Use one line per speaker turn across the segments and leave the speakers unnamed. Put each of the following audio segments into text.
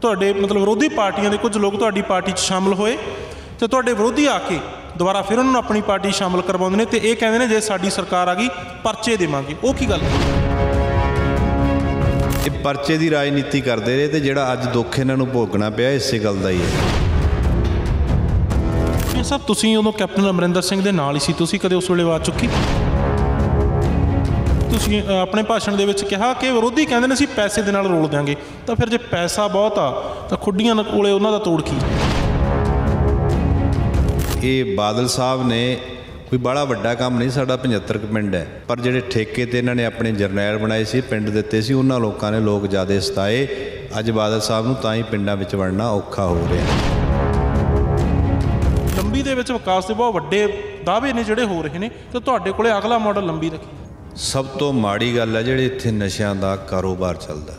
ਤੁਹਾਡੇ ਮਤਲਬ ਵਿਰੋਧੀ ਪਾਰਟੀਆਂ ਦੇ ਕੁਝ ਲੋਕ ਤੁਹਾਡੀ ਪਾਰਟੀ 'ਚ ਸ਼ਾਮਲ ਹੋਏ ਤੇ ਤੁਹਾਡੇ ਵਿਰੋਧੀ ਆ ਕੇ ਦੁਬਾਰਾ ਫਿਰ ਉਹਨਾਂ ਨੂੰ ਆਪਣੀ ਪਾਰਟੀ ਸ਼ਾਮਲ ਕਰਵਾਉਂਦੇ ਨੇ ਤੇ ਇਹ ਕਹਿੰਦੇ ਨੇ ਜੇ ਸਾਡੀ ਸਰਕਾਰ ਆ ਗਈ ਪਰਚੇ ਦੇਵਾਂਗੇ ਉਹ ਕੀ ਗੱਲ
ਇਹ ਪਰਚੇ ਦੀ ਰਾਜਨੀਤੀ ਕਰਦੇ ਰਹੇ ਤੇ ਜਿਹੜਾ ਅੱਜ ਦੁੱਖ ਇਹਨਾਂ ਨੂੰ ਭੋਗਣਾ ਪਿਆ ਇਸੇ ਗੱਲ ਦਾ ਹੀ ਹੈ
ਇਹ ਸਭ ਤੁਸੀਂ ਉਦੋਂ ਕੈਪਟਨ ਅਮਰਿੰਦਰ ਸਿੰਘ ਦੇ ਨਾਲ ਹੀ ਸੀ ਤੁਸੀਂ ਕਦੇ ਉਸ ਵੇਲੇ ਬਾਤ ਚੁੱਕੀ ਤੁਸੀਂ ਆਪਣੇ ਭਾਸ਼ਣ ਦੇ ਵਿੱਚ ਕਿਹਾ ਕਿ ਵਿਰੋਧੀ ਕਹਿੰਦੇ ਨੇ ਅਸੀਂ ਪੈਸੇ ਦੇ ਨਾਲ ਰੋਲ ਦਿਆਂਗੇ ਤਾਂ ਫਿਰ ਜੇ ਪੈਸਾ ਬਹੁਤ ਆ ਤਾਂ ਖੁੱਡੀਆਂ ਕੋਲੇ ਉਹਨਾਂ ਦਾ ਤੋੜ ਕੀ ਇਹ
ਬਾਦਲ ਸਾਹਿਬ ਨੇ ਕੋਈ ਬੜਾ ਵੱਡਾ ਕੰਮ ਨਹੀਂ ਸਾਡਾ 75 ਕ ਪਿੰਡ ਹੈ ਪਰ ਜਿਹੜੇ ਠੇਕੇ ਤੇ ਇਹਨਾਂ ਨੇ ਆਪਣੇ ਜਰਨੈਲ ਬਣਾਏ ਸੀ ਪਿੰਡ ਦਿੱਤੇ ਸੀ ਉਹਨਾਂ ਲੋਕਾਂ ਨੇ ਲੋਕ ਜਿਆਦੇ ਸਤਾਏ ਅੱਜ ਬਾਦਲ ਸਾਹਿਬ ਨੂੰ ਤਾਂ ਹੀ ਪਿੰਡਾਂ ਵਿੱਚ ਵੜਨਾ ਔਖਾ ਹੋ ਰਿਹਾ
ਲੰਬੀ ਦੇ ਵਿੱਚ ਵਿਕਾਸ ਦੇ ਬਹੁਤ ਵੱਡੇ ਦਾਅਵੇ ਨੇ ਜਿਹੜੇ ਹੋ ਰਹੇ ਨੇ ਤੇ ਤੁਹਾਡੇ ਕੋਲੇ ਅਗਲਾ ਮਾਡਲ ਲੰਬੀ ਰੱਖੀ ਸਭ ਤੋਂ
ਮਾੜੀ ਗੱਲ ਹੈ ਜਿਹੜੇ ਇੱਥੇ ਨਸ਼ਿਆਂ ਦਾ ਕਾਰੋਬਾਰ ਚੱਲਦਾ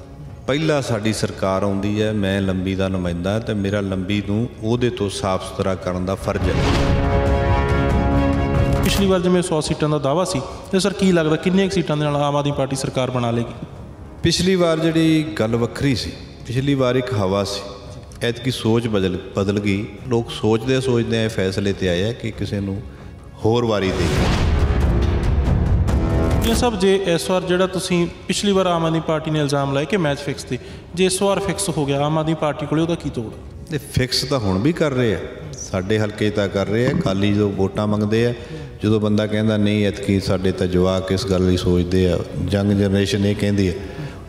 ਪਹਿਲਾ ਸਾਡੀ ਸਰਕਾਰ ਆਉਂਦੀ ਹੈ ਮੈਂ ਲੰਬੀ ਦਾ ਨੁਮਾਇੰਦਾ ਤੇ ਮੇਰਾ ਲੰਬੀ ਨੂੰ ਉਹਦੇ ਤੋਂ ਸਾਫ਼ ਸੁਥਰਾ ਕਰਨ ਦਾ ਫਰਜ਼ ਹੈ
ਪਿਛਲੀ ਵਾਰ ਜਿਵੇਂ 100 ਸੀਟਾਂ ਦਾ ਦਾਵਾ ਸੀ ਤੇ ਸਰ ਕੀ ਲੱਗਦਾ ਕਿੰਨੀਆਂ ਸੀਟਾਂ ਦੇ ਨਾਲ ਆਮ ਆਦਮੀ ਪਾਰਟੀ ਸਰਕਾਰ ਬਣਾ ਲੇਗੀ ਪਿਛਲੀ ਵਾਰ ਜਿਹੜੀ ਗੱਲ ਵੱਖਰੀ ਸੀ ਪਿਛਲੀ ਵਾਰ ਇੱਕ
ਹਵਾ ਸੀ ਐਤਕੀ ਸੋਚ ਬਦਲ ਬਦਲ ਗਈ ਲੋਕ ਸੋਚਦੇ ਸੋਚਦੇ ਇਹ ਫੈਸਲੇ ਤੇ ਆਇਆ ਕਿ ਕਿਸੇ ਨੂੰ ਹੋਰ ਵਾਰੀ ਦੇ
ਕੋਟਲੀਆਂ ਸਾਹਿਬ ਜੇ ਇਸ ਵਾਰ ਜਿਹੜਾ ਤੁਸੀਂ ਪਿਛਲੀ ਵਾਰ ਆਮ ਆਦਮੀ ਪਾਰਟੀ ਨੇ ਇਲਜ਼ਾਮ ਲਾਇਆ ਕਿ ਮੈਚ ਫਿਕਸ ਤੇ ਜੇ ਇਸ ਵਾਰ ਫਿਕਸ ਹੋ ਗਿਆ ਆਮ ਆਦਮੀ ਪਾਰਟੀ ਕੋਲੇ ਉਹਦਾ ਕੀ ਤੋੜ
ਇਹ ਫਿਕਸ ਤਾਂ ਹੁਣ ਵੀ ਕਰ ਰਹੇ ਆ ਸਾਡੇ ਹਲਕੇ ਤਾਂ ਕਰ ਰਹੇ ਆ ਖਾਲੀ ਜੋ ਵੋਟਾਂ ਮੰਗਦੇ ਆ ਜਦੋਂ ਬੰਦਾ ਕਹਿੰਦਾ ਨਹੀਂ ਇਤਕੀ ਸਾਡੇ ਤਾਂ ਜਵਾਕ ਇਸ ਗੱਲ ਲਈ ਸੋਚਦੇ ਆ ਜੰਗ ਜਨਰੇਸ਼ਨ ਇਹ ਕਹਿੰਦੀ ਆ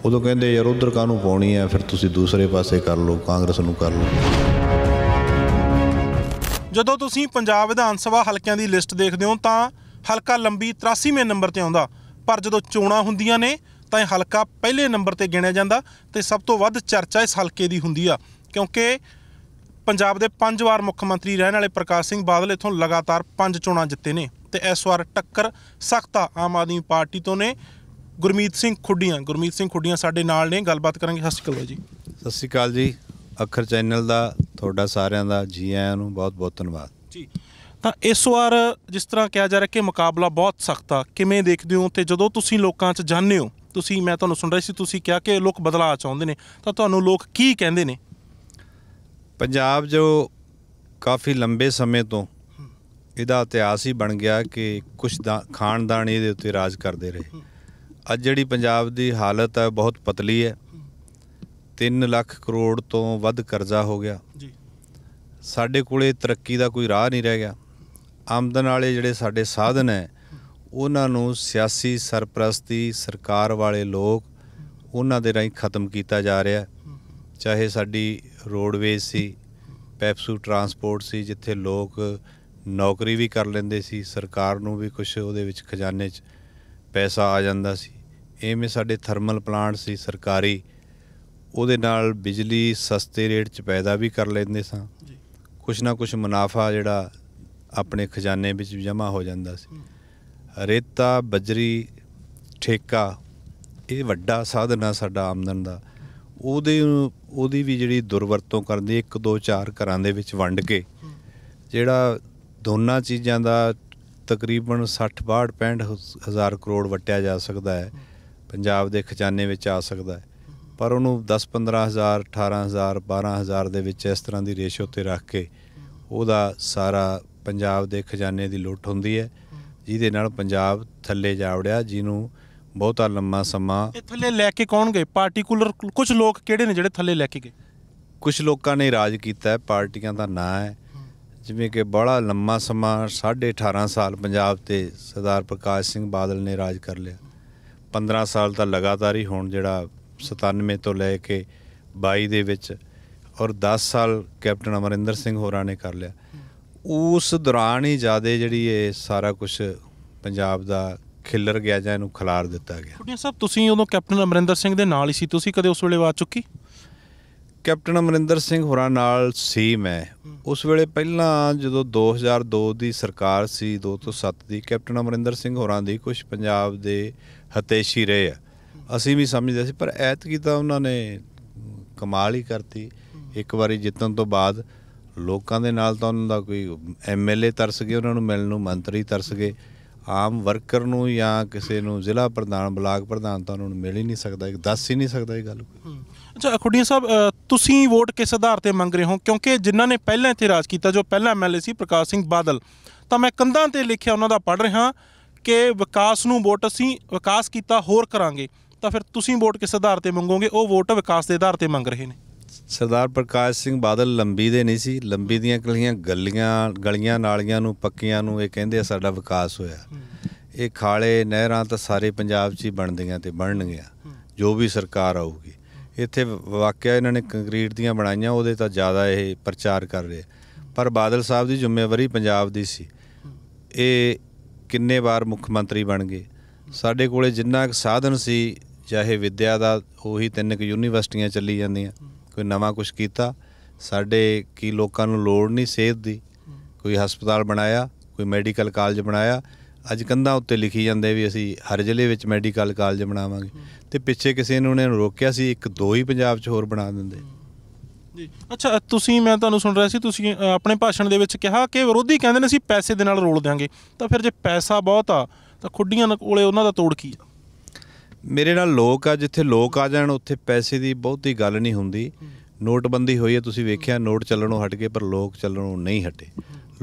ਉਦੋਂ ਕਹਿੰਦੇ ਯਾਰ ਉਧਰ ਕਾਹਨੂੰ ਪਾਉਣੀ ਆ ਫਿਰ ਤੁਸੀਂ ਦੂਸਰੇ ਪਾਸੇ ਕਰ ਲਓ ਕਾਂਗਰਸ ਨੂੰ ਕਰ ਲਓ
ਜਦੋਂ ਤੁਸੀਂ ਪੰਜਾਬ ਵਿਧਾਨ ਸਭਾ ਹਲਕਿਆਂ ਦੀ ਲਿਸਟ ਦੇਖਦੇ ਹੋ ਤਾਂ ਹਲਕਾ ਲੰਬੀ 83ਵੇਂ ਨੰਬਰ ਤੇ ਆਉਂਦਾ ਪਰ ਜਦੋਂ ਚੋਣਾਂ ਹੁੰਦੀਆਂ ਨੇ ਤਾਂ ਇਹ ਹਲਕਾ ਪਹਿਲੇ ਨੰਬਰ ਤੇ ਗਿਣਿਆ ਜਾਂਦਾ ਤੇ ਸਭ ਤੋਂ ਵੱਧ ਚਰਚਾ ਇਸ ਹਲਕੇ ਦੀ ਹੁੰਦੀ ਆ ਕਿਉਂਕਿ ਪੰਜਾਬ ਦੇ ਪੰਜ ਵਾਰ ਮੁੱਖ ਮੰਤਰੀ ਰਹਿਣ ਵਾਲੇ ਪ੍ਰਕਾਸ਼ ਸਿੰਘ ਬਾਦਲ ਇਥੋਂ ਲਗਾਤਾਰ ਪੰਜ ਚੋਣਾਂ ਜਿੱਤੇ ਨੇ ਤੇ ਇਸ ਵਾਰ ਟੱਕਰ ਸਖਤਾ ਆਮ ਆਦਮੀ ਪਾਰਟੀ ਤੋਂ ਨੇ ਗੁਰਮੀਤ ਸਿੰਘ ਖੁੱਡੀਆਂ ਗੁਰਮੀਤ ਸਿੰਘ ਖੁੱਡੀਆਂ ਸਾਡੇ ਨਾਲ ਨੇ ਗੱਲਬਾਤ ਕਰਾਂਗੇ ਸਤਿ ਸ਼੍ਰੀ ਅਕਾਲ ਜੀ
ਸਤਿ ਸ਼੍ਰੀ ਅਕਾਲ ਜੀ ਅੱਖਰ ਚੈਨਲ ਦਾ ਤੁਹਾਡਾ ਸਾਰਿਆਂ ਦਾ ਜੀ ਆਇਆਂ ਨੂੰ ਬਹੁਤ ਬਹੁਤ ਧੰਨਵਾਦ ਜੀ
ਤਾਂ ਇਸ ਵਾਰ ਜਿਸ ਤਰ੍ਹਾਂ ਕਿਹਾ ਜਾ ਰਿਹਾ ਕਿ ਮੁਕਾਬਲਾ ਬਹੁਤ ਸਖਤ ਆ ਕਿਵੇਂ ਦੇਖਦੇ ਹੋ ਤੇ ਜਦੋਂ ਤੁਸੀਂ ਲੋਕਾਂ 'ਚ ਜਾਂਦੇ ਹੋ ਤੁਸੀਂ ਮੈਂ ਤੁਹਾਨੂੰ ਸੁਣ ਰਹੀ ਸੀ ਤੁਸੀਂ ਕਿਹਾ ਕਿ ਲੋਕ ਬਦਲਾਅ ਚਾਹੁੰਦੇ ਨੇ ਤਾਂ ਤੁਹਾਨੂੰ ਲੋਕ ਕੀ ਕਹਿੰਦੇ ਨੇ
ਪੰਜਾਬ ਜੋ ਕਾਫੀ ਲੰਬੇ ਸਮੇਂ ਤੋਂ ਇਹਦਾ ਇਤਿਹਾਸ ਹੀ ਬਣ ਗਿਆ ਕਿ ਕੁਝ ਖਾਨਦਾਨ ਇਹਦੇ ਉੱਤੇ ਰਾਜ ਕਰਦੇ ਰਹੇ ਅੱਜ ਜਿਹੜੀ ਪੰਜਾਬ ਦੀ ਹਾਲਤ ਹੈ ਬਹੁਤ ਪਤਲੀ ਹੈ 3 ਲੱਖ ਕਰੋੜ ਤੋਂ ਵੱਧ ਕਰਜ਼ਾ ਹੋ ਗਿਆ ਜੀ ਸਾਡੇ ਕੋਲੇ ਤਰੱਕੀ ਦਾ ਕੋਈ ਰਾਹ ਨਹੀਂ ਰਹਿ ਗਿਆ ਆਮਦਨ ਵਾਲੇ ਜਿਹੜੇ ਸਾਡੇ ਸਾਧਨ ਹੈ ਉਹਨਾਂ ਨੂੰ ਸਿਆਸੀ ਸਰਪ੍ਰਸਤੀ ਸਰਕਾਰ ਵਾਲੇ ਲੋਕ ਉਹਨਾਂ ਦੇ ਰਾਹੀਂ ਖਤਮ ਕੀਤਾ ਜਾ ਰਿਹਾ ਚਾਹੇ ਸਾਡੀ ਰੋਡਵੇਜ਼ ਸੀ ਪੈਪਸੂ ਟਰਾਂਸਪੋਰਟ ਸੀ ਜਿੱਥੇ ਲੋਕ ਨੌਕਰੀ ਵੀ ਕਰ ਲੈਂਦੇ ਸੀ ਸਰਕਾਰ ਨੂੰ ਵੀ ਕੁਝ ਉਹਦੇ ਵਿੱਚ ਖਜ਼ਾਨੇ 'ਚ ਪੈਸਾ ਆ ਜਾਂਦਾ ਸੀ ਐਵੇਂ ਸਾਡੇ ਥਰਮਲ ਪਲਾਂਟ ਸੀ ਸਰਕਾਰੀ ਉਹਦੇ ਨਾਲ ਬਿਜਲੀ ਸਸਤੇ ਰੇਟ 'ਚ ਪੈਦਾ ਵੀ ਕਰ ਲੈਂਦੇ ਸਾਂ ਕੁਝ ਨਾ ਕੁਝ ਮੁਨਾਫਾ ਜਿਹੜਾ ਆਪਣੇ ਖਜ਼ਾਨੇ ਵਿੱਚ ਜਮ੍ਹਾਂ ਹੋ ਜਾਂਦਾ ਸੀ ਰੇਤਾ ਬਜਰੀ ਠੇਕਾ ਇਹ ਵੱਡਾ ਸਾਧਨ ਆ ਸਾਡਾ ਆਮਦਨ ਦਾ ਉਹਦੇ ਉਹਦੀ ਵੀ ਜਿਹੜੀ ਦੁਰਵਰਤੋਂ ਕਰਦੇ 1 2 4 ਘਰਾਂ ਦੇ ਵਿੱਚ ਵੰਡ ਕੇ ਜਿਹੜਾ ਦੋਨਾਂ ਚੀਜ਼ਾਂ ਦਾ ਤਕਰੀਬਨ 60 62 65 ਹਜ਼ਾਰ ਕਰੋੜ ਵਟਿਆ ਜਾ ਸਕਦਾ ਹੈ ਪੰਜਾਬ ਦੇ ਖਜ਼ਾਨੇ ਵਿੱਚ ਆ ਸਕਦਾ ਹੈ ਪਰ ਉਹਨੂੰ 10 15000 18000 12000 ਦੇ ਵਿੱਚ ਇਸ ਤਰ੍ਹਾਂ ਦੀ ਰੇਸ਼ੋ ਤੇ ਰੱਖ ਕੇ ਉਹਦਾ ਸਾਰਾ ਪੰਜਾਬ ਦੇ ਖਜ਼ਾਨੇ ਦੀ ਲੁੱਟ ਹੁੰਦੀ ਹੈ ਜਿਹਦੇ ਨਾਲ ਪੰਜਾਬ ਥੱਲੇ ਜਾ ਵੜਿਆ ਜਿਹਨੂੰ ਬਹੁਤਾ ਲੰਮਾ ਸਮਾਂ
ਥੱਲੇ ਲੈ ਕੇ ਕੌਣ ਗਏ ਪਾਰਟਿਕੂਲਰ ਕੁਝ ਲੋਕ ਕਿਹੜੇ ਨੇ ਜਿਹੜੇ ਥੱਲੇ ਲੈ ਕੇ ਗਏ
ਕੁਝ ਲੋਕਾਂ ਨੇ ਰਾਜ ਕੀਤਾ ਹੈ ਪਾਰਟੀਆਂ ਦਾ ਨਾਂ ਹੈ ਜਿਵੇਂ ਕਿ ਬੜਾ ਲੰਮਾ ਸਮਾਂ 18.5 ਸਾਲ ਪੰਜਾਬ ਤੇ ਸਰਦਾਰ ਪ੍ਰਕਾਸ਼ ਸਿੰਘ ਬਾਦਲ ਨੇ ਰਾਜ ਕਰ ਲਿਆ 15 ਸਾਲ ਤਾਂ ਲਗਾਤਾਰ ਹੀ ਹੁਣ ਜਿਹੜਾ 97 ਤੋਂ ਲੈ ਕੇ 22 ਦੇ ਵਿੱਚ ਔਰ 10 ਸਾਲ ਕੈਪਟਨ ਅਮਰਿੰਦਰ ਸਿੰਘ ਹੋਰਾਂ ਨੇ ਕਰ ਲਿਆ ਉਸ ਦੌਰਾਨ ਹੀ ਜਿਆਦੇ ਜਿਹੜੀ ਇਹ ਸਾਰਾ ਕੁਝ ਪੰਜਾਬ ਦਾ ਖਿੱਲਰ ਗਿਆ ਜਾਂ ਇਹਨੂੰ ਖਲਾਰ ਦਿੱਤਾ ਗਿਆ
ਕੁੜੀਆਂ ਸਾਹਿਬ ਤੁਸੀਂ ਉਦੋਂ ਕੈਪਟਨ ਅਮਰਿੰਦਰ ਸਿੰਘ ਦੇ ਨਾਲ ਹੀ ਸੀ ਤੁਸੀਂ ਕਦੇ ਉਸ ਵੇਲੇ ਆਵਾਜ਼ ਚੁੱਕੀ ਕੈਪਟਨ
ਅਮਰਿੰਦਰ ਸਿੰਘ ਹੋਰਾਂ ਨਾਲ ਸੀ ਮੈਂ ਉਸ ਵੇਲੇ ਪਹਿਲਾਂ ਜਦੋਂ 2002 ਦੀ ਸਰਕਾਰ ਸੀ 2 ਤੋਂ 7 ਦੀ ਕੈਪਟਨ ਅਮਰਿੰਦਰ ਸਿੰਘ ਹੋਰਾਂ ਦੀ ਕੁਝ ਪੰਜਾਬ ਦੇ ਹਤੇਸ਼ੀ ਰਹੇ ਆ ਅਸੀਂ ਵੀ ਸਮਝਦੇ ਸੀ ਪਰ ਐਤ ਤਾਂ ਉਹਨਾਂ ਨੇ ਕਮਾਲ ਹੀ ਕਰਤੀ ਇੱਕ ਵਾਰੀ ਜਿੱਤਣ ਤੋਂ ਬਾਅਦ ਲੋਕਾਂ ਦੇ ਨਾਲ ਤਾਂ ਉਹਨਾਂ ਦਾ ਕੋਈ ਐਮਐਲਏ ਤਰਸ ਗਏ ਉਹਨਾਂ ਨੂੰ ਮਿਲਣ ਨੂੰ ਮੰਤਰੀ ਤਰਸ ਗਏ ਆਮ ਵਰਕਰ ਨੂੰ ਜਾਂ ਕਿਸੇ ਨੂੰ ਜ਼ਿਲ੍ਹਾ ਪ੍ਰਧਾਨ ਬਲਾਕ ਪ੍ਰਧਾਨ ਤਾਂ ਉਹਨਾਂ ਨੂੰ ਮਿਲ ਹੀ ਨਹੀਂ ਸਕਦਾ ਇੱਕ ਦੱਸ ਹੀ ਨਹੀਂ ਸਕਦਾ ਇਹ ਗੱਲ
ਅੱਛਾ ਖੁੱਡੀਆਂ ਸਾਹਿਬ ਤੁਸੀਂ ਵੋਟ ਕਿਸ ਆਧਾਰ ਤੇ ਮੰਗ ਰਹੇ ਹੋ ਕਿਉਂਕਿ ਜਿਨ੍ਹਾਂ ਨੇ ਪਹਿਲਾਂ ਇੱਥੇ ਰਾਜ ਕੀਤਾ ਜੋ ਪਹਿਲਾ ਐਮਐਲਏ ਸੀ ਪ੍ਰਕਾਸ਼ ਸਿੰਘ ਬਾਦਲ ਤਾਂ ਮੈਂ ਕੰਧਾਂ ਤੇ ਲਿਖਿਆ ਉਹਨਾਂ ਦਾ ਪੜ ਰਿਹਾ ਕਿ ਵਿਕਾਸ ਨੂੰ ਵੋਟ ਅਸੀਂ ਵਿਕਾਸ ਕੀਤਾ ਹੋਰ ਕਰਾਂਗੇ ਤਾਂ ਫਿਰ ਤੁਸੀਂ ਵੋਟ ਕਿਸ ਆਧਾਰ ਤੇ ਮੰਗੋਗੇ ਉਹ ਵੋਟ ਵਿਕਾਸ ਦੇ ਆਧਾਰ ਤੇ ਮੰਗ ਰਹੇ ਨੇ
ਸਰਦਾਰ ਪ੍ਰਕਾਸ਼ ਸਿੰਘ ਬਾਦਲ ਲੰਬੀ ਦੇ ਨਹੀਂ ਸੀ ਲੰਬੀ ਦੀਆਂ ਕਲੀਆਂ ਗਲੀਆਂ ਗਲੀਆਂ ਨਾਲੀਆਂ ਨੂੰ ਪੱਕੀਆਂ ਨੂੰ ਇਹ ਕਹਿੰਦੇ ਆ ਸਾਡਾ ਵਿਕਾਸ ਹੋਇਆ ਇਹ ਖਾਲੇ ਨਹਿਰਾਂ ਤਾਂ ਸਾਰੇ ਪੰਜਾਬ 'ਚ ਹੀ ਬਣਦੀਆਂ ਤੇ ਬਣਨਗੀਆਂ ਜੋ ਵੀ ਸਰਕਾਰ ਆਊਗੀ ਇੱਥੇ ਵਾਕਿਆ ਇਹਨਾਂ ਨੇ ਕੰਕਰੀਟ ਦੀਆਂ ਬਣਾਈਆਂ ਉਹਦੇ ਤਾਂ ਜ਼ਿਆਦਾ ਇਹ ਪ੍ਰਚਾਰ ਕਰ ਰਹੇ ਪਰ ਬਾਦਲ ਸਾਹਿਬ ਦੀ ਜ਼ਿੰਮੇਵਾਰੀ ਪੰਜਾਬ ਦੀ ਸੀ ਇਹ ਕਿੰਨੇ ਵਾਰ ਮੁੱਖ ਮੰਤਰੀ ਬਣ ਗਏ ਸਾਡੇ ਕੋਲੇ ਜਿੰਨਾ ਸਾਧਨ ਸੀ ਚਾਹੇ ਵਿੱਦਿਆ ਦਾ ਉਹੀ ਤਿੰਨ ਕੁ ਯੂਨੀਵਰਸਿਟੀਆਂ ਚੱਲੀ ਜਾਂਦੀਆਂ ਕੋਈ ਨਵਾਂ ਕੁਝ ਕੀਤਾ ਸਾਡੇ ਕੀ ਲੋਕਾਂ ਨੂੰ ਲੋੜ ਨਹੀਂ ਸਿਹਤ ਦੀ ਕੋਈ ਹਸਪਤਾਲ ਬਣਾਇਆ ਕੋਈ ਮੈਡੀਕਲ ਕਾਲਜ ਬਣਾਇਆ ਅੱਜ ਕੰਧਾਂ ਉੱਤੇ ਲਿਖੀ ਜਾਂਦੇ ਵੀ ਅਸੀਂ ਹਰ ਜ਼ਿਲ੍ਹੇ ਵਿੱਚ ਮੈਡੀਕਲ ਕਾਲਜ ਬਣਾਵਾਂਗੇ ਤੇ ਪਿੱਛੇ ਕਿਸੇ ਨੂੰ ਉਹਨਾਂ ਨੂੰ ਰੋਕਿਆ ਸੀ ਇੱਕ ਦੋ ਹੀ ਪੰਜਾਬ 'ਚ ਹੋਰ ਬਣਾ ਦਿੰਦੇ
ਜੀ ਅੱਛਾ ਤੁਸੀਂ ਮੈਂ ਤੁਹਾਨੂੰ ਸੁਣ ਰਿਹਾ ਸੀ ਤੁਸੀਂ ਆਪਣੇ ਭਾਸ਼ਣ ਦੇ ਵਿੱਚ ਕਿਹਾ ਕਿ ਵਿਰੋਧੀ ਕਹਿੰਦੇ ਨੇ ਅਸੀਂ ਪੈਸੇ ਦੇ ਨਾਲ ਰੋਲ ਦਿਆਂਗੇ ਤਾਂ ਫਿਰ ਜੇ ਪੈਸਾ ਬਹੁਤ ਆ ਤਾਂ ਖੁੱਡੀਆਂ ਕੋਲੇ ਉਹਨਾਂ ਦਾ ਤੋੜ ਕੀ ਆ
ਮੇਰੇ ਨਾਲ ਲੋਕ ਆ ਜਿੱਥੇ ਲੋਕ ਆ ਜਾਣ ਉੱਥੇ ਪੈਸੇ ਦੀ ਬਹੁਤੀ ਗੱਲ ਨਹੀਂ ਹੁੰਦੀ ਨੋਟਬੰਦੀ ਹੋਈ ਹੈ ਤੁਸੀਂ ਵੇਖਿਆ ਨੋਟ ਚੱਲਣੋਂ ਹਟ ਗਏ ਪਰ ਲੋਕ ਚੱਲਣੋਂ ਨਹੀਂ ਹਟੇ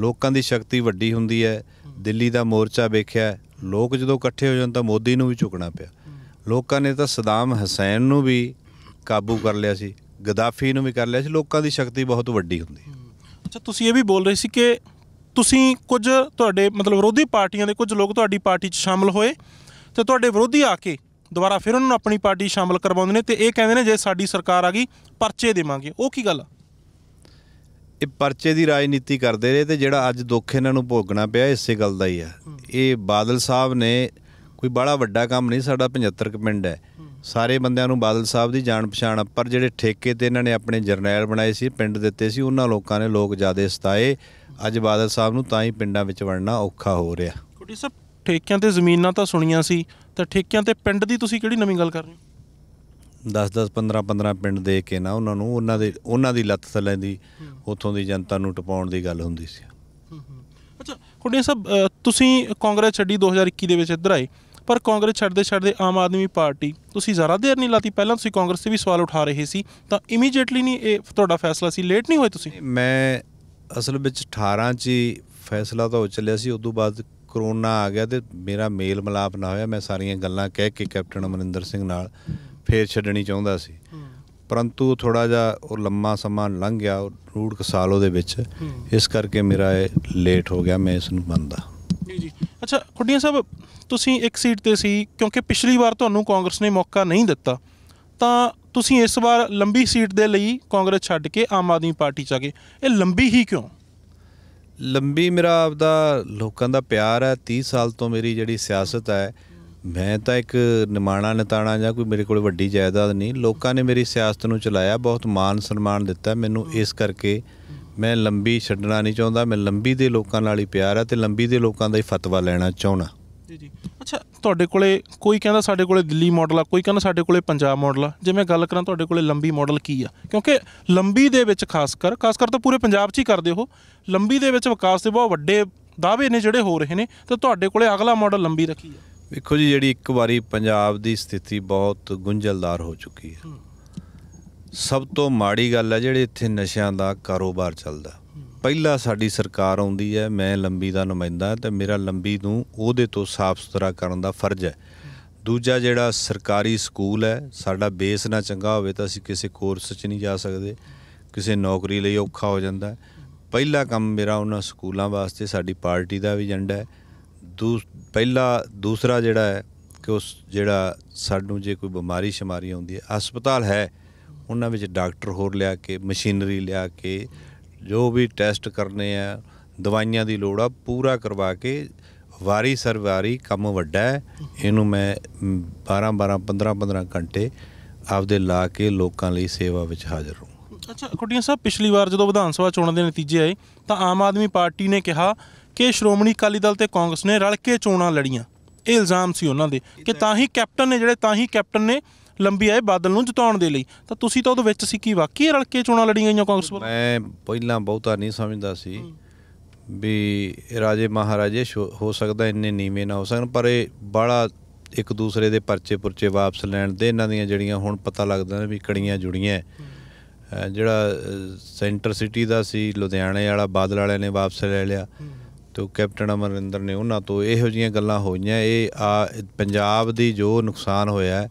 ਲੋਕਾਂ ਦੀ ਸ਼ਕਤੀ ਵੱਡੀ ਹੁੰਦੀ ਹੈ ਦਿੱਲੀ ਦਾ ਮੋਰਚਾ ਵੇਖਿਆ ਲੋਕ ਜਦੋਂ ਇਕੱਠੇ ਹੋ ਜਾਣ ਤਾਂ ਮੋਦੀ ਨੂੰ ਵੀ ਝੁਕਣਾ ਪਿਆ ਲੋਕਾਂ ਨੇ ਤਾਂ ਸਦਾਮ ਹਸੈਨ ਨੂੰ ਵੀ ਕਾਬੂ ਕਰ ਲਿਆ ਸੀ ਗਦਾਫੀ ਨੂੰ ਵੀ ਕਰ ਲਿਆ ਸੀ ਲੋਕਾਂ ਦੀ ਸ਼ਕਤੀ ਬਹੁਤ ਵੱਡੀ ਹੁੰਦੀ ਹੈ
ਅੱਛਾ ਤੁਸੀਂ ਇਹ ਵੀ ਬੋਲ ਰਹੇ ਸੀ ਕਿ ਤੁਸੀਂ ਕੁਝ ਤੁਹਾਡੇ ਮਤਲਬ ਵਿਰੋਧੀ ਪਾਰਟੀਆਂ ਦੇ ਕੁਝ ਲੋਕ ਤੁਹਾਡੀ ਪਾਰਟੀ 'ਚ ਸ਼ਾਮਲ ਹੋਏ ਤੇ ਤੁਹਾਡੇ ਵਿਰੋਧੀ ਆ ਕੇ ਦੁਬਾਰਾ ਫਿਰ ਉਹਨਾਂ ਨੂੰ ਆਪਣੀ ਪਾਰਟੀ ਸ਼ਾਮਲ ਕਰਵਾਉਂਦੇ ਨੇ ਤੇ ਇਹ ਕਹਿੰਦੇ ਨੇ ਜੇ ਸਾਡੀ ਸਰਕਾਰ ਆ ਗਈ ਪਰਚੇ ਦੇਵਾਂਗੇ ਉਹ ਕੀ ਗੱਲ
ਇਹ ਪਰਚੇ ਦੀ ਰਾਜਨੀਤੀ ਕਰਦੇ ਰਹੇ ਤੇ ਜਿਹੜਾ ਅੱਜ ਦੁੱਖ ਇਹਨਾਂ ਨੂੰ ਭੋਗਣਾ ਪਿਆ ਇਸੇ ਗੱਲ ਦਾ ਹੀ ਆ ਇਹ ਬਾਦਲ ਸਾਹਿਬ ਨੇ ਕੋਈ ਬੜਾ ਵੱਡਾ ਕੰਮ ਨਹੀਂ ਸਾਡਾ 75 ਕ ਪਿੰਡ ਹੈ ਸਾਰੇ ਬੰਦਿਆਂ ਨੂੰ ਬਾਦਲ ਸਾਹਿਬ ਦੀ ਜਾਣ ਪਛਾਣ ਪਰ ਜਿਹੜੇ ਠੇਕੇ ਤੇ ਇਹਨਾਂ ਨੇ ਆਪਣੇ ਜਰਨੈਲ ਬਣਾਏ ਸੀ ਪਿੰਡ ਦਿੱਤੇ ਸੀ ਉਹਨਾਂ ਲੋਕਾਂ ਨੇ ਲੋਕ ਜਿਆਦੇ ਸਤਾਏ ਅੱਜ ਬਾਦਲ ਸਾਹਿਬ ਨੂੰ ਤਾਂ ਹੀ ਪਿੰਡਾਂ ਵਿੱਚ ਵੜਨਾ ਔਖਾ ਹੋ ਰਿਹਾ ਕੋਟੀ
ਸਾਹਿਬ ਠੇਕਿਆਂ ਤੇ ਜ਼ਮੀਨਾਂ ਤਾਂ ਸੁਣੀਆਂ ਸੀ ਤਾਂ ਠੇਕਿਆਂ ਤੇ ਪਿੰਡ ਦੀ ਤੁਸੀਂ ਕਿਹੜੀ ਨਵੀਂ ਗੱਲ ਕਰ ਰਹੇ ਹੋ
10-10 15-15 ਪਿੰਡ ਦੇ ਕੇ ਨਾ ਉਹਨਾਂ ਨੂੰ ਉਹਨਾਂ ਦੇ ਉਹਨਾਂ ਦੀ ਲੱਤ ਥੱਲੇ ਦੀ ਉੱਥੋਂ ਦੀ ਜਨਤਾ ਨੂੰ ਟਪਾਉਣ ਦੀ ਗੱਲ ਹੁੰਦੀ ਸੀ
ਅੱਛਾ ਕੁੜੀਆਂ ਸਾਹਿਬ ਤੁਸੀਂ ਕਾਂਗਰਸ ਛੱਡੀ 2021 ਦੇ ਵਿੱਚ ਇੱਧਰ ਆਏ ਪਰ ਕਾਂਗਰਸ ਛੱਡਦੇ ਛੱਡਦੇ ਆਮ ਆਦਮੀ ਪਾਰਟੀ ਤੁਸੀਂ ਜ਼ਰਾ ਦੇਰ ਨਹੀਂ ਲਾਤੀ ਪਹਿਲਾਂ ਤੁਸੀਂ ਕਾਂਗਰਸ ਤੇ ਵੀ ਸਵਾਲ ਉਠਾ ਰਹੇ ਸੀ ਤਾਂ ਇਮੀਡੀਏਟਲੀ ਨਹੀਂ ਇਹ ਤੁਹਾਡਾ ਫੈਸਲਾ ਸੀ ਲੇਟ ਨਹੀਂ ਹੋਏ ਤੁਸੀਂ ਮੈਂ ਅਸਲ ਵਿੱਚ 18 ਚ ਫੈਸਲਾ ਤਾਂ ਹੋ
ਚੱਲਿਆ ਸੀ ਉਸ ਤੋਂ ਬਾਅਦ ਕਰੋਨਾ ਆ ਗਿਆ ਤੇ ਮੇਰਾ ਮੇਲ ਮਲਾਪ ਨਾ ਹੋਇਆ ਮੈਂ ਸਾਰੀਆਂ ਗੱਲਾਂ ਕਹਿ ਕੇ ਕੈਪਟਨ ਅਮਰਿੰਦਰ ਸਿੰਘ ਨਾਲ ਫੇਰ ਛੱਡਣੀ ਚਾਹੁੰਦਾ ਸੀ ਪਰੰਤੂ ਥੋੜਾ ਜਿਹਾ ਉਹ ਲੰਮਾ ਸਮਾਂ ਲੰਘ ਗਿਆ ਰੂੜ ਕਸਾਲੋ ਉਹਦੇ ਵਿੱਚ ਇਸ ਕਰਕੇ ਮੇਰਾ ਇਹ ਲੇਟ ਹੋ ਗਿਆ ਮੈਂ ਇਸ
ਨੂੰ ਮੰਨਦਾ ਜੀ ਜੀ ਅੱਛਾ ਖੁੱਡੀਆਂ ਸਾਹਿਬ ਤੁਸੀਂ ਇੱਕ ਸੀਟ ਤੇ ਸੀ ਕਿਉਂਕਿ ਪਿਛਲੀ ਵਾਰ ਤੁਹਾਨੂੰ ਕਾਂਗਰਸ ਨੇ ਮੌਕਾ ਨਹੀਂ ਦਿੱਤਾ ਤਾਂ ਤੁਸੀਂ ਇਸ ਵਾਰ ਲੰਬੀ ਸੀਟ ਦੇ ਲਈ ਕਾਂਗਰਸ ਛੱਡ ਕੇ ਆਮ ਆਦਮੀ ਪਾਰਟੀ ਚ ਆ ਗਏ ਇਹ ਲੰਬੀ ਹੀ ਕਿਉਂ ਲੰਬੀ ਮੇਰਾ ਆਪਦਾ
ਲੋਕਾਂ ਦਾ ਪਿਆਰ ਹੈ 30 ਸਾਲ ਤੋਂ ਮੇਰੀ ਜਿਹੜੀ ਸਿਆਸਤ ਹੈ ਮੈਂ ਤਾਂ ਇੱਕ ਨਿਮਾਣਾ ਨਤਾਣਾ ਜਾਂ ਕੋਈ ਮੇਰੇ ਕੋਲ ਵੱਡੀ ਜਾਇਦਾਦ ਨਹੀਂ ਲੋਕਾਂ ਨੇ ਮੇਰੀ ਸਿਆਸਤ ਨੂੰ ਚਲਾਇਆ ਬਹੁਤ ਮਾਨ ਸਨਮਾਨ ਦਿੱਤਾ ਮੈਨੂੰ ਇਸ ਕਰਕੇ ਮੈਂ ਲੰਬੀ ਛੱਡਣਾ ਨਹੀਂ ਚਾਹੁੰਦਾ ਮੈਂ ਲੰਬੀ ਦੇ ਲੋਕਾਂ ਨਾਲ ਹੀ ਪਿਆਰ ਹੈ ਤੇ ਲੰਬੀ ਦੇ ਲੋਕਾਂ ਦਾ ਹੀ ਫਤਵਾ ਲੈਣਾ ਚਾਹਣਾ ਜੀ ਜੀ
ਅੱਛਾ ਤੁਹਾਡੇ ਕੋਲੇ ਕੋਈ ਕਹਿੰਦਾ ਸਾਡੇ ਕੋਲੇ ਦਿੱਲੀ ਮਾਡਲ ਆ ਕੋਈ ਕਹਿੰਦਾ ਸਾਡੇ ਕੋਲੇ ਪੰਜਾਬ ਮਾਡਲ ਆ ਜੇ ਮੈਂ ਗੱਲ ਕਰਾਂ ਤੁਹਾਡੇ ਕੋਲੇ ਲੰਬੀ ਮਾਡਲ ਕੀ ਆ ਕਿਉਂਕਿ ਲੰਬੀ ਦੇ ਵਿੱਚ ਖਾਸ ਕਰ ਖਾਸ ਕਰ ਤਾਂ ਪੂਰੇ ਪੰਜਾਬ 'ਚ ਹੀ ਕਰਦੇ ਹੋ ਲੰਬੀ ਦੇ ਵਿੱਚ ਵਿਕਾਸ ਦੇ ਬਹੁਤ ਵੱਡੇ ਦਾਅਵੇ ਨੇ ਜਿਹੜੇ ਹੋ ਰਹੇ ਨੇ ਤੇ ਤੁਹਾਡੇ ਕੋਲੇ ਅਗਲਾ ਮਾਡਲ ਲੰਬੀ ਰੱਖੀ ਆ
ਵੇਖੋ ਜੀ ਜਿਹੜੀ ਇੱਕ ਵਾਰੀ ਪੰਜਾਬ ਦੀ ਸਥਿਤੀ ਬਹੁਤ ਗੁੰਝਲਦਾਰ ਹੋ ਚੁੱਕੀ ਹੈ ਸਭ ਤੋਂ ਮਾੜੀ ਗੱਲ ਹੈ ਜਿਹੜੇ ਇੱਥੇ ਨਸ਼ਿਆਂ ਦਾ ਕਾਰੋਬਾਰ ਚੱਲਦਾ ਪਹਿਲਾ ਸਾਡੀ ਸਰਕਾਰ ਆਉਂਦੀ ਹੈ ਮੈਂ ਲੰਬੀ ਦਾ ਨੁਮਾਇੰਦਾ ਤੇ ਮੇਰਾ ਲੰਬੀ ਨੂੰ ਉਹਦੇ ਤੋਂ ਸਾਫ਼ ਸੁਥਰਾ ਕਰਨ ਦਾ ਫਰਜ਼ ਹੈ ਦੂਜਾ ਜਿਹੜਾ ਸਰਕਾਰੀ ਸਕੂਲ ਹੈ ਸਾਡਾ ਬੇਸ ਨਾ ਚੰਗਾ ਹੋਵੇ ਤਾਂ ਅਸੀਂ ਕਿਸੇ ਕੋਰਸ 'ਚ ਨਹੀਂ ਜਾ ਸਕਦੇ ਕਿਸੇ ਨੌਕਰੀ ਲਈ ਔਖਾ ਹੋ ਜਾਂਦਾ ਪਹਿਲਾ ਕੰਮ ਮੇਰਾ ਉਹਨਾਂ ਸਕੂਲਾਂ ਵਾਸਤੇ ਸਾਡੀ ਪਾਰਟੀ ਦਾ ਵੀ ਏਜੰਡਾ ਹੈ ਪਹਿਲਾ ਦੂਸਰਾ ਜਿਹੜਾ ਹੈ ਕਿ ਉਸ ਜਿਹੜਾ ਸਾਨੂੰ ਜੇ ਕੋਈ ਬਿਮਾਰੀ ਸ਼ਮਾਰੀ ਆਉਂਦੀ ਹੈ ਹਸਪਤਾਲ ਹੈ ਉਹਨਾਂ ਵਿੱਚ ਡਾਕਟਰ ਹੋਰ ਲਿਆ ਕੇ ਮਸ਼ੀਨਰੀ ਲਿਆ ਕੇ ਜੋ ਵੀ ਟੈਸਟ ਕਰਨੇ ਆ ਦਵਾਈਆਂ ਦੀ ਲੋੜ ਆ ਪੂਰਾ ਕਰਵਾ ਕੇ ਵਾਰੀ ਸਰ ਵਾਰੀ ਕੰਮ ਵੱਡਾ ਹੈ ਇਹਨੂੰ ਮੈਂ 12 12 15 15 ਘੰਟੇ ਆਪਦੇ ਲਾ ਕੇ ਲੋਕਾਂ ਲਈ ਸੇਵਾ ਵਿੱਚ ਹਾਜ਼ਰ ਹਾਂ
ਅੱਛਾ ਕੁੱਟੀਆਂ ਸਾਹਿਬ ਪਿਛਲੀ ਵਾਰ ਜਦੋਂ ਵਿਧਾਨ ਸਭਾ ਚੋਣਾਂ ਦੇ ਨਤੀਜੇ ਆਏ ਤਾਂ ਆਮ ਆਦਮੀ ਪਾਰਟੀ ਨੇ ਕਿਹਾ ਕਿ ਸ਼੍ਰੋਮਣੀ ਅਕਾਲੀ ਦਲ ਤੇ ਕਾਂਗਰਸ ਨੇ ਰਲ ਕੇ ਚੋਣਾਂ ਲੜੀਆਂ ਇਹ ਇਲਜ਼ਾਮ ਸੀ ਉਹਨਾਂ ਦੇ ਕਿ ਤਾਂ ਹੀ ਕੈਪਟਨ ਨੇ ਜਿਹੜੇ ਤਾਂ ਹੀ ਕੈਪਟਨ ਨੇ ਲੰਬੀ ਆਏ ਬਾਦਲ ਨੂੰ ਜਿਤਾਉਣ ਦੇ ਲਈ ਤਾਂ ਤੁਸੀਂ ਤਾਂ ਉਹਦੇ ਵਿੱਚ ਸੀ ਕੀ ਵਾਕਈ ਰਲ ਕੇ ਚੋਣਾਂ ਲੜੀਆਂ ਗਈਆਂ ਕਾਂਗਰਸ ਵੱਲੋਂ
ਮੈਂ ਪਹਿਲਾਂ ਬਹੁਤਾ ਨਹੀਂ ਸਮਝਦਾ ਸੀ ਵੀ ਰਾਜੇ ਮਹਾਰਾਜੇ ਹੋ ਸਕਦਾ ਇੰਨੇ ਨੀਵੇਂ ਨਾ ਹੋ ਸਕਣ ਪਰ ਇਹ ਬਾਲਾ ਇੱਕ ਦੂਸਰੇ ਦੇ ਪਰਚੇ ਪੁਰਚੇ ਵਾਪਸ ਲੈਣ ਦੇ ਇਹਨਾਂ ਦੀਆਂ ਜਿਹੜੀਆਂ ਹੁਣ ਪਤਾ ਲੱਗਦਾ ਨੇ ਵੀ ਕੜੀਆਂ ਜੁੜੀਆਂ ਜਿਹੜਾ ਸੈਂਟਰ ਸਿਟੀ ਦਾ ਸੀ ਲੁਧਿਆਣੇ ਵਾਲਾ ਬਾਦਲ ਵਾਲਿਆਂ ਨੇ ਵਾਪਸ ਲੈ ਲਿਆ ਤੋ ਕੈਪਟਨ ਅਮਰਿੰਦਰ ਨੇ ਉਹਨਾਂ ਤੋਂ ਇਹੋ ਜਿਹੀਆਂ ਗੱਲਾਂ ਹੋਈਆਂ ਇਹ ਆ ਪੰਜਾਬ ਦੀ ਜੋ ਨੁਕਸਾਨ ਹੋਇਆ ਹੈ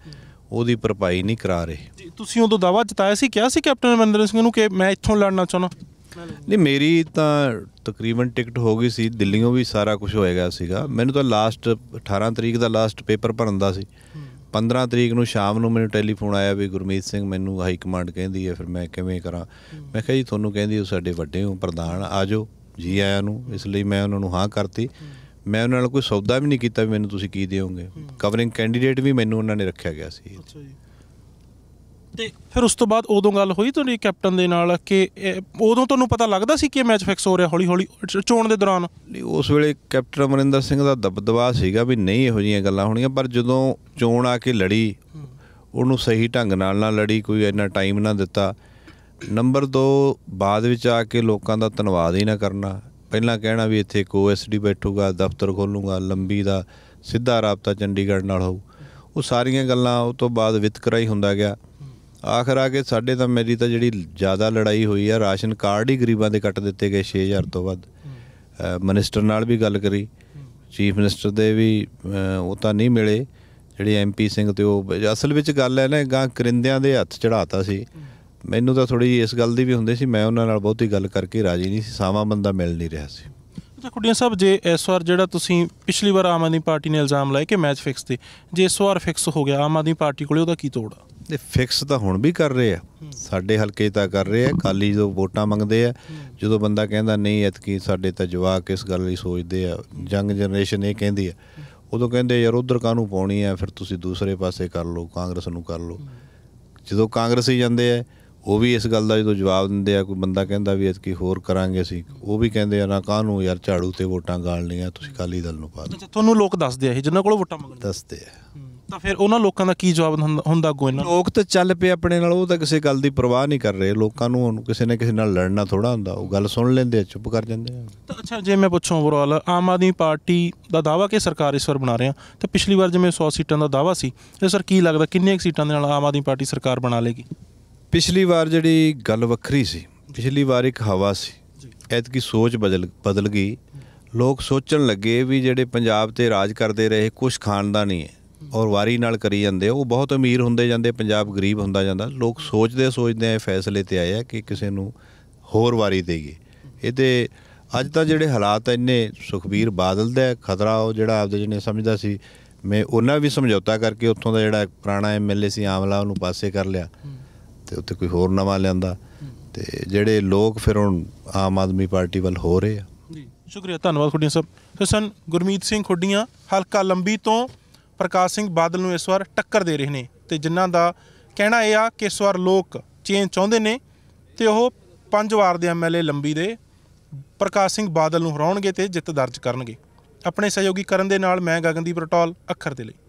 ਉਹਦੀ ਭਰਪਾਈ ਨਹੀਂ ਕਰਾ ਰਹੇ
ਤੁਸੀਂ ਉਦੋਂ ਦਾਵਾ ਜਤਾਇਆ ਸੀ ਕਿਹਾ ਸੀ ਕੈਪਟਨ ਅਮਰਿੰਦਰ ਸਿੰਘ ਨੂੰ ਕਿ ਮੈਂ ਇੱਥੋਂ ਲੜਨਾ ਚਾਹਣਾ
ਨਹੀਂ ਮੇਰੀ ਤਾਂ ਤਕਰੀਬਨ ਟਿਕਟ ਹੋ ਗਈ ਸੀ ਦਿੱਲੀੋਂ ਵੀ ਸਾਰਾ ਕੁਝ ਹੋਏਗਾ ਸੀਗਾ ਮੈਨੂੰ ਤਾਂ ਲਾਸਟ 18 ਤਰੀਕ ਦਾ ਲਾਸਟ ਪੇਪਰ ਭਰਨ ਦਾ ਸੀ 15 ਤਰੀਕ ਨੂੰ ਸ਼ਾਮ ਨੂੰ ਮੈਨੂੰ ਟੈਲੀਫੋਨ ਆਇਆ ਵੀ ਗੁਰਮੀਤ ਸਿੰਘ ਮੈਨੂੰ ਹਾਈ ਕਮਾਂਡ ਕਹਿੰਦੀ ਹੈ ਫਿਰ ਮੈਂ ਕਿਵੇਂ ਕਰਾਂ ਮੈਂ ਕਿਹਾ ਜੀ ਤੁਹਾਨੂੰ ਕਹਿੰਦੀ ਉਹ ਸਾਡੇ ਵੱਡੇ ਹੋ ਪ੍ਰਧਾਨ ਆਜੋ ਜੀ ਆਇਆਂ ਨੂੰ ਇਸ ਲਈ ਮੈਂ ਉਹਨਾਂ ਨੂੰ ਹਾਂ ਕਰਤੀ ਮੈਂ ਉਹਨਾਂ ਨਾਲ ਕੋਈ ਸੌਦਾ ਵੀ ਨਹੀਂ ਕੀਤਾ ਵੀ ਮੈਨੂੰ ਤੁਸੀਂ ਕੀ ਦਿਓਗੇ ਕਵਰਿੰਗ ਕੈਂਡੀਡੇਟ ਵੀ ਮੈਨੂੰ ਉਹਨਾਂ ਨੇ ਰੱਖਿਆ ਗਿਆ ਸੀ
ਅੱਛਾ ਜੀ ਤੇ ਫਿਰ ਉਸ ਤੋਂ ਬਾਅਦ ਉਦੋਂ ਗੱਲ ਹੋਈ ਤੁਹਾਡੀ ਕੈਪਟਨ ਦੇ ਨਾਲ ਕਿ ਉਦੋਂ ਤੁਹਾਨੂੰ ਪਤਾ ਲੱਗਦਾ ਸੀ ਕਿ ਮੈਚ ਫਿਕਸ ਹੋ ਰਿਹਾ ਹੌਲੀ ਹੌਲੀ ਚੋਣ ਦੇ ਦੌਰਾਨ ਉਸ
ਵੇਲੇ ਕੈਪਟਨ ਅਮਰਿੰਦਰ ਸਿੰਘ ਦਾ ਦਬਦਬਾ ਸੀਗਾ ਵੀ ਨਹੀਂ ਇਹੋ ਜੀਆਂ ਗੱਲਾਂ ਹੋਣੀਆਂ ਪਰ ਜਦੋਂ ਚੋਣ ਆ ਕੇ ਲੜੀ ਉਹਨੂੰ ਸਹੀ ਢੰਗ ਨਾਲ ਨਾ ਲੜੀ ਕੋਈ ਇੰਨਾ ਟਾਈਮ ਨਾ ਦਿੱਤਾ ਨੰਬਰ 2 ਬਾਅਦ ਵਿੱਚ ਆ ਕੇ ਲੋਕਾਂ ਦਾ ਧੰਨਵਾਦ ਹੀ ਨਾ ਕਰਨਾ ਪਹਿਲਾਂ ਕਹਿਣਾ ਵੀ ਇੱਥੇ ਕੋ ਐਸਡੀ ਬੈਠੂਗਾ ਦਫ਼ਤਰ ਖੋਲੂਗਾ ਲੰਬੀ ਦਾ ਸਿੱਧਾ ਰਾਬਤਾ ਚੰਡੀਗੜ੍ਹ ਨਾਲ ਹੋਊ ਉਹ ਸਾਰੀਆਂ ਗੱਲਾਂ ਉਹ ਤੋਂ ਬਾਅਦ ਵਿਤਕਰਾ ਹੀ ਹੁੰਦਾ ਗਿਆ ਆਖਰ ਆ ਕੇ ਸਾਡੇ ਤਾਂ ਮੇਰੀ ਤਾਂ ਜਿਹੜੀ ਜ਼ਿਆਦਾ ਲੜਾਈ ਹੋਈ ਆ ਰਾਸ਼ਨ ਕਾਰਡ ਹੀ ਗਰੀਬਾਂ ਦੇ ਕੱਟ ਦਿੱਤੇ ਗਏ 6000 ਤੋਂ ਵੱਧ ਮਨਿਸਟਰ ਨਾਲ ਵੀ ਗੱਲ ਕਰੀ ਚੀਫ ਮਿਨਿਸਟਰ ਦੇ ਵੀ ਉਹ ਤਾਂ ਨਹੀਂ ਮਿਲੇ ਜਿਹੜੇ ਐਮਪੀ ਸਿੰਘ ਤੇ ਉਹ ਅਸਲ ਵਿੱਚ ਗੱਲ ਹੈ ਨਾ ਗਾਂ ਕਰਿੰਦਿਆਂ ਦੇ ਹੱਥ ਚੜਾਤਾ ਸੀ ਮੈਨੂੰ ਤਾਂ ਥੋੜੀ ਇਸ ਗੱਲ ਦੀ ਵੀ ਹੁੰਦੀ ਸੀ ਮੈਂ ਉਹਨਾਂ ਨਾਲ ਬਹੁਤੀ ਗੱਲ ਕਰਕੇ ਰਾਜੀ ਨਹੀਂ ਸੀ ਸਾਵਾ ਬੰਦਾ ਮਿਲ ਨਹੀਂ ਰਿਹਾ ਸੀ
ਅੱਛਾ ਕੁੜੀਆਂ ਸਾਹਿਬ ਜੇ ਇਸ ਵਾਰ ਜਿਹੜਾ ਤੁਸੀਂ ਪਿਛਲੀ ਵਾਰ ਆਮ ਆਦਮੀ ਪਾਰਟੀ ਨੇ ਇਲਜ਼ਾਮ ਲਾਇਆ ਕਿ ਮੈਚ ਫਿਕਸ ਤੇ ਜੇ ਇਸ ਵਾਰ ਫਿਕਸ ਹੋ ਗਿਆ ਆਮ ਆਦਮੀ ਪਾਰਟੀ ਕੋਲੇ ਉਹਦਾ ਕੀ ਤੋੜ ਆ
ਤੇ ਫਿਕਸ ਤਾਂ ਹੁਣ ਵੀ ਕਰ ਰਹੇ ਆ ਸਾਡੇ ਹਲਕੇ ਤਾਂ ਕਰ ਰਹੇ ਆ ਕਾਲੀ ਜੋ ਵੋਟਾਂ ਮੰਗਦੇ ਆ ਜਦੋਂ ਬੰਦਾ ਕਹਿੰਦਾ ਨਹੀਂ ਐਤਕੀ ਸਾਡੇ ਤਾਂ ਜਵਾਕ ਇਸ ਗੱਲ ਲਈ ਸੋਚਦੇ ਆ ਜੰਗ ਜਨਰੇਸ਼ਨ ਇਹ ਕਹਿੰਦੀ ਆ ਉਦੋਂ ਕਹਿੰਦੇ ਯਾਰ ਉਧਰ ਕਾਨੂੰ ਪਾਉਣੀ ਆ ਫਿਰ ਤੁਸੀਂ ਦੂਸਰੇ ਪਾਸੇ ਕਰ ਲਓ ਕਾਂਗਰਸ ਨੂੰ ਕਰ ਲਓ ਜਦੋਂ ਹੀ ਜਾਂਦੇ ਆ ਉਹ ਵੀ ਇਸ ਗੱਲ ਦਾ ਜਦੋਂ ਜਵਾਬ ਦਿੰਦੇ ਆ ਕੋਈ ਬੰਦਾ ਕਹਿੰਦਾ ਵੀ ਇਤਕੀ ਹੋਰ ਕਰਾਂਗੇ ਅਸੀਂ ਉਹ ਵੀ ਕਹਿੰਦੇ ਆ ਨਾ ਕਾਹਨੂੰ ਯਾਰ ਝਾੜੂ ਤੇ ਵੋਟਾਂ ਗਾਲਣੀਆਂ ਤੁਸੀਂ ਕਾਲੀ ਦਲ ਨੂੰ ਪਾ ਦਿਓ
ਤੁਹਾਨੂੰ ਲੋਕ ਦੱਸਦੇ ਆ ਇਹ ਜਿਨ੍ਹਾਂ ਕੋਲ ਵੋਟਾਂ ਮੰਗਣ ਦੱਸਦੇ ਆ ਤਾਂ ਫਿਰ ਉਹਨਾਂ ਲੋਕਾਂ ਦਾ ਕੀ ਜਵਾਬ ਹੁੰਦਾ ਅੱਗੋਂ ਇਹਨਾਂ ਲੋਕ
ਤਾਂ ਚੱਲ ਪਏ ਆਪਣੇ ਨਾਲ ਉਹ ਤਾਂ ਕਿਸੇ ਗੱਲ ਦੀ ਪਰਵਾਹ ਨਹੀਂ ਕਰ ਰਹੇ ਲੋਕਾਂ ਨੂੰ ਉਹਨੂੰ ਕਿਸੇ ਨੇ ਕਿਸੇ ਨਾਲ ਲੜਨਾ ਥੋੜਾ ਹੁੰਦਾ ਉਹ ਗੱਲ ਸੁਣ ਲੈਂਦੇ ਆ ਚੁੱਪ ਕਰ ਜਾਂਦੇ ਆ
ਤਾਂ ਅੱਛਾ ਜੇ ਮੈਂ ਪੁੱਛਾਂ ਓਵਰਆਲ ਆਮ ਆਦਮੀ ਪਾਰਟੀ ਦਾ ਦਾਵਾ ਕਿ ਸਰਕਾਰ ਇਸ ਵਾਰ ਬਣਾ ਰਹੇ ਆ ਤਾਂ ਪਿਛਲੀ ਵਾਰ ਜਿਵੇਂ 100 ਸੀਟਾਂ ਦਾ ਦਾਵਾ ਸੀ ਇਹ ਸਰ ਕੀ ਲੱਗਦਾ ਕਿੰਨੀਆਂ ਸੀਟਾਂ ਦੇ ਨਾਲ ਆਮ ਆਦਮੀ ਪਾਰਟੀ ਸਰਕਾਰ ਬਣਾ ਲੇਗੀ
ਪਿਛਲੀ ਵਾਰ ਜਿਹੜੀ ਗੱਲ ਵੱਖਰੀ ਸੀ ਪਿਛਲੀ ਵਾਰ ਇੱਕ ਹਵਾ ਸੀ ਐਤਕੀ ਸੋਚ ਬਦਲ ਬਦਲ ਗਈ ਲੋਕ ਸੋਚਣ ਲੱਗੇ ਵੀ ਜਿਹੜੇ ਪੰਜਾਬ ਤੇ ਰਾਜ ਕਰਦੇ ਰਹੇ ਕੁਝ ਖਾਨਦਾਨੀ ਹੈ ਔਰ ਵਾਰੀ ਨਾਲ ਕਰੀ ਜਾਂਦੇ ਉਹ ਬਹੁਤ ਅਮੀਰ ਹੁੰਦੇ ਜਾਂਦੇ ਪੰਜਾਬ ਗਰੀਬ ਹੁੰਦਾ ਜਾਂਦਾ ਲੋਕ ਸੋਚਦੇ ਸੋਚਦੇ ਆ ਫੈਸਲੇ ਤੇ ਆਏ ਆ ਕਿ ਕਿਸੇ ਨੂੰ ਹੋਰ ਵਾਰੀ ਦੇਈਏ ਇਹਦੇ ਅੱਜ ਤਾਂ ਜਿਹੜੇ ਹਾਲਾਤ ਇੰਨੇ ਸੁਖਬੀਰ ਬਾਦਲ ਦਾ ਖਤਰਾ ਉਹ ਜਿਹੜਾ ਆਪਦੇ ਜਿਹਨੇ ਸਮਝਦਾ ਸੀ ਮੈਂ ਉਹਨਾਂ ਵੀ ਸਮਝੌਤਾ ਕਰਕੇ ਉੱਥੋਂ ਦਾ ਜਿਹੜਾ ਪੁਰਾਣਾ ਐਮਐਲਏ ਸੀ ਆਮਲਾ ਉਹਨੂੰ ਪਾਸੇ ਕਰ ਲਿਆ ਤੇ ਉੱਤੇ ਕੋਈ ਹੋਰ ਨਵਾਂ ਲਿਆਂਦਾ ਤੇ ਜਿਹੜੇ ਲੋਕ ਫਿਰ ਹੁਣ ਆਮ ਆਦਮੀ ਪਾਰਟੀ ਵੱਲ ਹੋ ਰਹੇ ਆ
ਜੀ ਸ਼ੁਕਰੀਆ ਧੰਨਵਾਦ ਖੁੱਡੀਆਂ ਸਾਹਿਬ ਸੋ ਸਨ ਗੁਰਮੀਤ ਸਿੰਘ ਖੁੱਡੀਆਂ ਹਲਕਾ ਲੰਬੀ ਤੋਂ ਪ੍ਰਕਾਸ਼ ਸਿੰਘ ਬਾਦਲ ਨੂੰ ਇਸ ਵਾਰ ਟੱਕਰ ਦੇ ਰਹੇ ਨੇ ਤੇ ਜਿਨ੍ਹਾਂ ਦਾ ਕਹਿਣਾ ਇਹ ਆ ਕਿ ਇਸ ਵਾਰ ਲੋਕ ਚੇਂਜ ਚਾਹੁੰਦੇ ਨੇ ਤੇ ਉਹ ਪੰਜ ਵਾਰ ਦੇ ਐਮਐਲਏ ਲੰਬੀ ਦੇ ਪ੍ਰਕਾਸ਼ ਸਿੰਘ ਬਾਦਲ ਨੂੰ ਹਰਾਉਣਗੇ ਤੇ ਜਿੱਤ ਦਰਜ ਕਰਨਗੇ ਆਪਣੇ ਸਹਿਯੋਗੀ ਕਰਨ ਦੇ ਨਾਲ ਮੈਂ ਗਗਨਦੀਪ ਰਟੋਲ ਅੱਖਰ ਦੇ ਲਈ